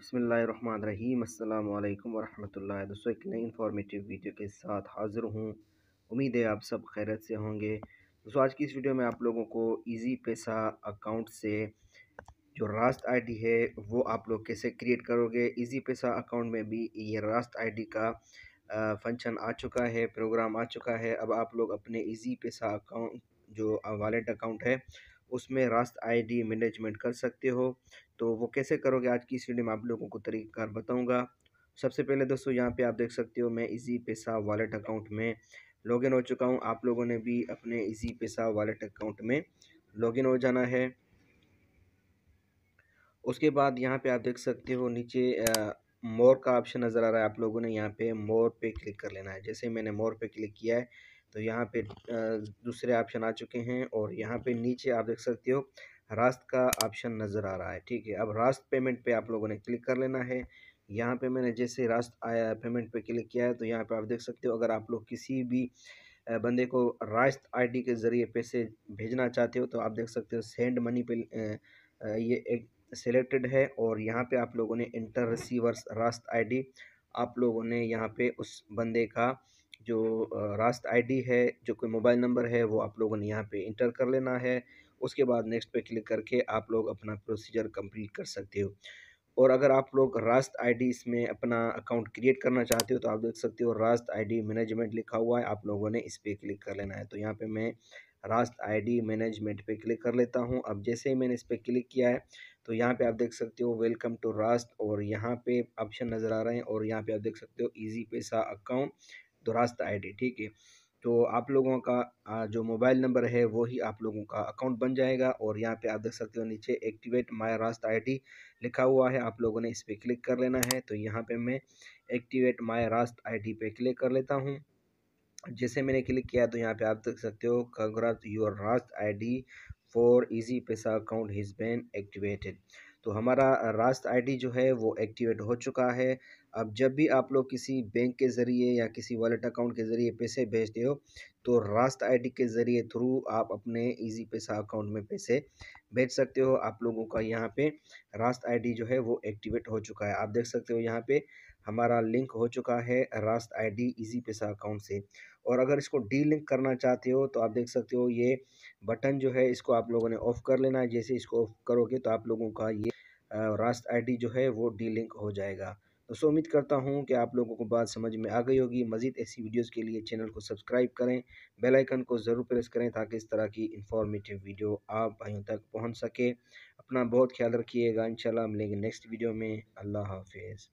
बसमीम अल्लाम दोस्तों एक नई इन्फॉर्मेटिव वीडियो के साथ हाज़िर हूँ उम्मीद है आप सब खैरत से होंगे दोस्तों आज की इस वीडियो में आप लोगों को इजी पैसा अकाउंट से जो रास्त आईडी है वो आप लोग कैसे क्रिएट करोगे इजी पैसा अकाउंट में भी ये रास्त आईडी का फंक्शन आ चुका है प्रोग्राम आ चुका है अब आप लोग अपने ईजी पैसा अकाउंट जो वालेट अकाउंट है उसमें रास्त आईडी मैनेजमेंट कर सकते हो तो वो कैसे करोगे आज की इस वीडियो में आप लोगों को तरीक़ार बताऊँगा सबसे पहले दोस्तों यहाँ पे आप देख सकते हो मैं इजी पैसा वॉलेट अकाउंट में लॉगिन हो चुका हूँ आप लोगों ने भी अपने इजी पैसा वॉलेट अकाउंट में लॉगिन हो जाना है उसके बाद यहाँ पर आप देख सकते हो नीचे आ, मोर का ऑप्शन नज़र आ रहा है आप लोगों ने यहाँ पे मोर पे क्लिक कर लेना है जैसे मैंने मोर पे क्लिक किया है तो यहाँ पे दूसरे ऑप्शन आ चुके हैं और यहाँ पे नीचे आप देख सकते हो रास्त का ऑप्शन नज़र आ रहा है ठीक है अब रास्त पेमेंट पे आप लोगों ने क्लिक कर लेना है यहाँ पे मैंने जैसे रास्त आया पेमेंट पे क्लिक किया है तो यहाँ पे आप देख सकते हो अगर आप लोग किसी भी बंदे को रास्त आईडी के ज़रिए पैसे भेजना चाहते हो तो आप देख सकते हो सेंड मनी पे ये एक सेलेक्टेड है और यहाँ पर आप लोगों ने इंटर रिसीवर्स रास्त आई आप लोगों ने यहाँ पर उस बंदे का जो रास्त आई डी है जो कोई मोबाइल नंबर है वो आप लोगों ने यहाँ पे इंटर कर लेना है उसके बाद नेक्स्ट पे क्लिक करके आप लोग अपना प्रोसीजर कंप्लीट कर सकते हो और अगर आप लोग रास्त आईडी इसमें अपना अकाउंट क्रिएट करना चाहते हो तो आप देख सकते हो रास्त आईडी मैनेजमेंट लिखा हुआ है आप लोगों ने इस पर क्लिक कर लेना है तो यहाँ पर मैं रास्त आई मैनेजमेंट पे क्लिक कर लेता हूँ अब जैसे ही मैंने इस पर क्लिक किया है तो यहाँ पे आप देख सकते हो वेलकम टू रास्त और यहाँ पे ऑप्शन नज़र आ रहे हैं और यहाँ पे आप देख सकते हो easy Easypaisa account दुरास्त I D ठीक है तो आप लोगों का जो मोबाइल नंबर है वो ही आप लोगों का अकाउंट बन जाएगा और यहाँ पे आप देख सकते हो नीचे एक्टिवेट माय रास्त आईडी लिखा हुआ है आप लोगों ने इस पर क्लिक कर लेना है तो यहाँ पे मैं एक्टिवेट माय रास्त आईडी पे क्लिक कर लेता हूँ जैसे मैंने क्लिक किया तो यहाँ पे आप देख सकते हो congrats your Raast I for Easypaisa account has been activated तो हमारा रास्त आईडी जो है वो एक्टिवेट हो चुका है अब जब भी आप लोग किसी बैंक के ज़रिए या किसी वॉलेट अकाउंट के ज़रिए पैसे भेजते हो तो रास्त आईडी के ज़रिए थ्रू आप अपने इजी पैसा अकाउंट में पैसे भेज सकते हो आप लोगों का यहाँ पे रास्त आईडी जो है वो एक्टिवेट हो चुका है आप देख सकते हो यहाँ पे हमारा लिंक हो चुका है रास्त आईडी इजी पैसा अकाउंट से और अगर इसको डी लिंक करना चाहते हो तो आप देख सकते हो ये बटन जो है इसको आप लोगों ने ऑफ़ कर लेना है जैसे इसको ऑफ करोगे तो आप लोगों का ये रास्त आई जो है वो डी लिंक हो जाएगा दोस्तों उम्मीद करता हूँ कि आप लोगों को बात समझ में आ गई होगी मज़ीद ऐसी वीडियोस के लिए चैनल को सब्सक्राइब करें बेल आइकन को ज़रूर प्रेस करें ताकि इस तरह की इन्फॉर्मेटिव वीडियो आप भाइयों तक पहुँच सके अपना बहुत ख्याल रखिएगा इंशाल्लाह मिलेंगे नेक्स्ट वीडियो में अल्लाह हाफिज़